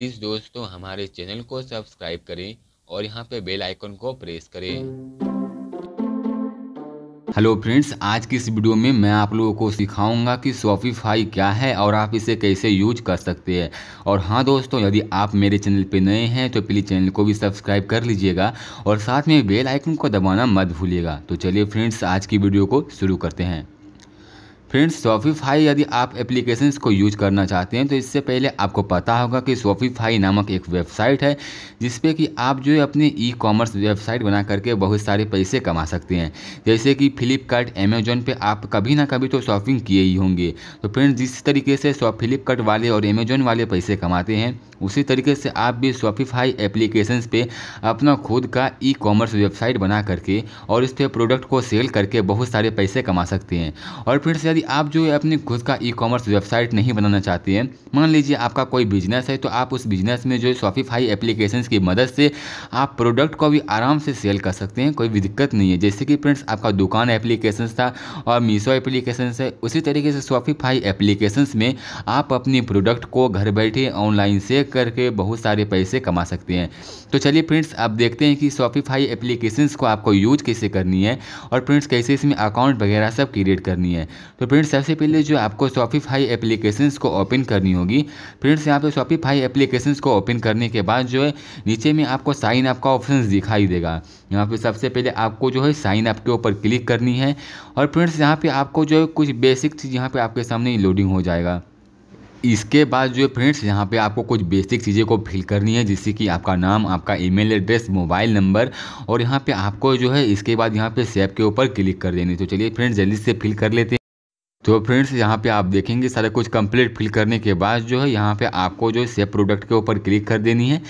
please दोस्तों हमारे channel को सब्सक्राइब करें और यहाँ पे बेल आइकन को प्रेस करें हेलो फ्रेंड्स आज की इस वीडियो में मैं आप लोगों को सिखाऊंगा कि शॉपिफाई क्या है और आप इसे कैसे यूज कर सकते हैं और हाँ दोस्तों यदि आप मेरे चैनल पे नए हैं तो प्लीज़ चैनल को भी सब्सक्राइब कर लीजिएगा और साथ में बेल आइकन को दबाना मत भूलिएगा तो चलिए फ्रेंड्स आज की वीडियो को शुरू करते हैं फ्रेंड्स शॉपिफाई यदि आप एप्लीकेशंस को यूज करना चाहते हैं तो इससे पहले आपको पता होगा कि शॉपिफाई नामक एक वेबसाइट है जिसपे कि आप जो है अपने ई कॉमर्स वेबसाइट बना करके बहुत सारे पैसे कमा सकते हैं जैसे कि फ्लिपकार्ट अमेजोन पे आप कभी ना कभी तो शॉपिंग किए ही होंगे तो फ्रेंड्स जिस तरीके से फ्लिपकार्ट वाले और अमेजोन वाले पैसे कमाते हैं उसी तरीके से आप भी शॉपिफाई एप्लीकेशन पर अपना खुद का ई कॉमर्स वेबसाइट बना करके और इस पर प्रोडक्ट को सेल करके बहुत सारे पैसे कमा सकते हैं और फ्रेंड्स यदि यदि आप जो है अपनी खुद का ई कॉमर्स वेबसाइट नहीं बनाना चाहते हैं मान लीजिए आपका कोई बिजनेस है तो आप उस बिजनेस में जो है शॉपिफाई एप्लीकेशन की मदद से आप प्रोडक्ट को भी आराम से सेल कर सकते हैं कोई भी दिक्कत नहीं है जैसे कि फ्रेंड्स आपका दुकान एप्लीकेशन था और मीशो एप्लीकेशन है उसी तरीके से शॉपिफाई एप्लीकेशन में आप अपने प्रोडक्ट को घर बैठे ऑनलाइन से करके बहुत सारे पैसे कमा सकते हैं तो चलिए फ्रेंड्स आप देखते हैं कि शॉपिफाई एप्लीकेशंस को आपको यूज कैसे करनी है और फ्रेंड्स कैसे इसमें अकाउंट वगैरह सब क्रिएट करनी है तो फ्रेंड्स सबसे पहले जो आपको शॉपिफाई एप्लीकेशंस को ओपन करनी होगी फ्रेंड्स यहाँ पे शॉपिफाई एप्लीकेशंस को ओपन करने के बाद जो है नीचे में आपको साइन अप का ऑप्शन दिखाई देगा यहाँ पे सबसे पहले आपको जो है साइन अप के ऊपर क्लिक करनी है और फ्रेंड्स यहाँ पे आपको जो है कुछ बेसिक चीज़ यहाँ पे आपके सामने लोडिंग हो जाएगा इसके बाद जो है फ्रेंड्स यहाँ पे आपको कुछ बेसिक चीज़ें को फिल करनी है जिससे कि आपका नाम आपका ईमेल एड्रेस मोबाइल नंबर और यहाँ पे आपको जो है इसके बाद यहाँ पे सेव के ऊपर क्लिक कर देनी तो चलिए फ्रेंड्स जल्दी से फिल कर लेते हैं तो फ्रेंड्स यहाँ पे आप देखेंगे सारा कुछ कंप्लीट फिल करने के बाद जो है यहाँ पे आपको जो है सेफ प्रोडक्ट के ऊपर क्लिक कर देनी है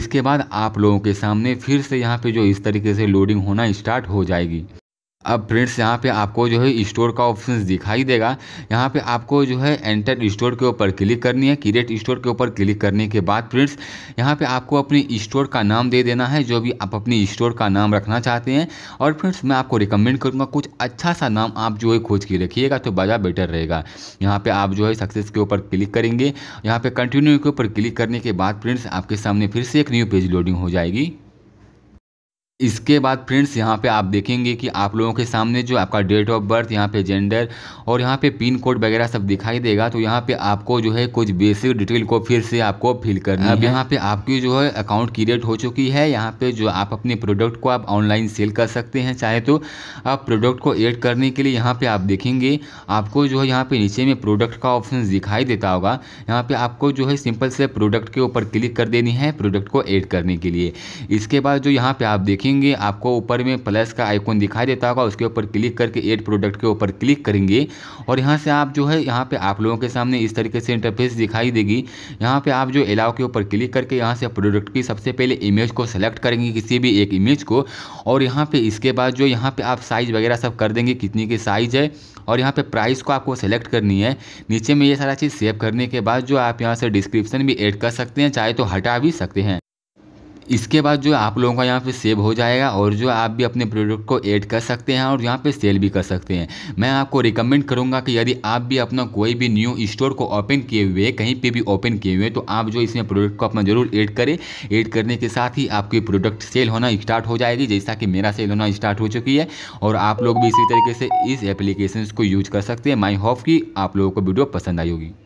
इसके बाद आप लोगों के सामने फिर से यहाँ पे जो इस तरीके से लोडिंग होना स्टार्ट हो जाएगी अब फ्रेंड्स यहाँ पे आपको जो है स्टोर का ऑप्शन दिखाई देगा यहाँ पे आपको जो है एंटर स्टोर के ऊपर क्लिक करनी है क्रिएट स्टोर के ऊपर क्लिक करने के बाद फ्रेंड्स यहाँ पे आपको अपने स्टोर का नाम दे देना है जो भी आप अपने स्टोर का नाम रखना चाहते हैं और फ्रेंड्स मैं आपको रिकमेंड करूँगा कुछ अच्छा सा नाम आप जो है खोज के रखिएगा तो बाजा बेटर रहेगा यहाँ पर आप जो है सक्सेस के ऊपर क्लिक करेंगे यहाँ पर कंटिन्यू के ऊपर क्लिक करने के बाद फ्रेंड्स आपके सामने फिर से एक न्यू पेज लोडिंग हो जाएगी इसके बाद फ्रेंड्स यहाँ पे आप देखेंगे कि आप लोगों के सामने जो आपका डेट ऑफ बर्थ यहाँ पे जेंडर और यहाँ पे पिन कोड वगैरह सब दिखाई देगा तो यहाँ पे आपको जो है कुछ बेसिक डिटेल को फिर से आपको फिल करना अब यहाँ पे आपकी जो है अकाउंट क्रिएट हो चुकी है यहाँ पे जो आप अपने प्रोडक्ट को आप ऑनलाइन सेल कर सकते हैं चाहे तो आप प्रोडक्ट को एड करने के लिए यहाँ पर आप देखेंगे आपको जो है यहाँ पर नीचे में प्रोडक्ट का ऑप्शन दिखाई देता होगा यहाँ पर आपको जो है सिंपल से प्रोडक्ट के ऊपर क्लिक कर देनी है प्रोडक्ट को एड करने के लिए इसके बाद जो यहाँ पर आप देखें देखेंगे आपको ऊपर में प्लस का आइकॉन दिखाई देता होगा उसके ऊपर क्लिक करके एड प्रोडक्ट के ऊपर क्लिक करेंगे और यहाँ से आप जो है यहाँ पे आप लोगों के सामने इस तरीके से इंटरफेस दिखाई देगी यहाँ पे आप जो अलाव के ऊपर क्लिक करके यहाँ से प्रोडक्ट की सबसे पहले इमेज को सेलेक्ट करेंगे किसी भी एक इमेज को और यहाँ पर इसके बाद जो यहाँ पर आप साइज़ वगैरह सब कर देंगे कितनी की साइज़ है और यहाँ पे प्राइस को आपको सेलेक्ट करनी है नीचे में ये सारा चीज़ सेव करने के बाद जो आप यहाँ से डिस्क्रिप्शन भी ऐड कर सकते हैं चाहे तो हटा भी सकते हैं इसके बाद जो आप लोगों का यहाँ पे सेव हो जाएगा और जो आप भी अपने प्रोडक्ट को ऐड कर सकते हैं और यहाँ पे सेल भी कर सकते हैं मैं आपको रिकमेंड करूँगा कि यदि आप भी अपना कोई भी न्यू स्टोर को ओपन किए हुए कहीं पे भी ओपन किए हुए तो आप जो इसमें प्रोडक्ट को अपना जरूर ऐड करें ऐड करने के साथ ही आपकी प्रोडक्ट सेल होना स्टार्ट हो जाएगी जैसा कि मेरा सेल होना स्टार्ट हो चुकी है और आप लोग भी इसी तरीके से इस एप्लीकेशन को यूज कर सकते हैं माई होप कि आप लोगों को वीडियो पसंद आई होगी